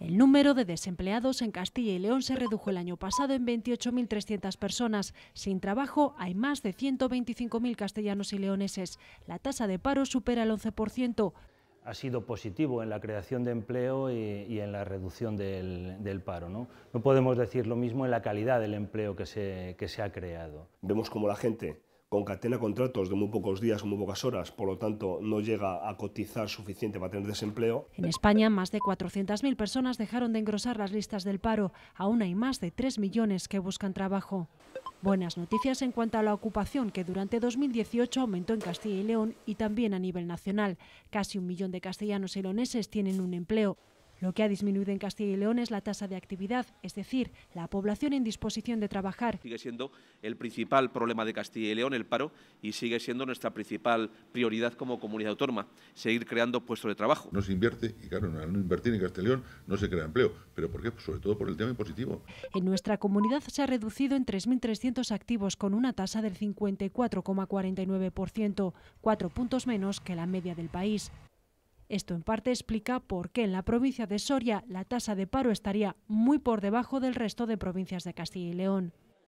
El número de desempleados en Castilla y León se redujo el año pasado en 28.300 personas. Sin trabajo hay más de 125.000 castellanos y leoneses. La tasa de paro supera el 11%. Ha sido positivo en la creación de empleo y, en la reducción del, paro. ¿no? podemos decir lo mismo en la calidad del empleo que se, que se ha creado. Vemos como la gente concatena contratos de muy pocos días o muy pocas horas, por lo tanto no llega a cotizar suficiente para tener desempleo. En España, más de 400.000 personas dejaron de engrosar las listas del paro. Aún hay más de 3 millones que buscan trabajo. Buenas noticias en cuanto a la ocupación, que durante 2018 aumentó en Castilla y León y también a nivel nacional. Casi un millón de castellanos y leoneses tienen un empleo. Lo que ha disminuido en Castilla y León es la tasa de actividad, es decir, la población en disposición de trabajar. Sigue siendo el principal problema de Castilla y León, el paro, y sigue siendo nuestra principal prioridad como comunidad autónoma, seguir creando puestos de trabajo. No se invierte, y claro, al no invertir en Castilla y León no se crea empleo, pero ¿por qué? sobre todo por el tema impositivo. En nuestra comunidad se ha reducido en 3.300 activos con una tasa del 54,49%, cuatro puntos menos que la media del país. Esto en parte explica por qué en la provincia de Soria la tasa de paro estaría muy por debajo del resto de provincias de Castilla y León.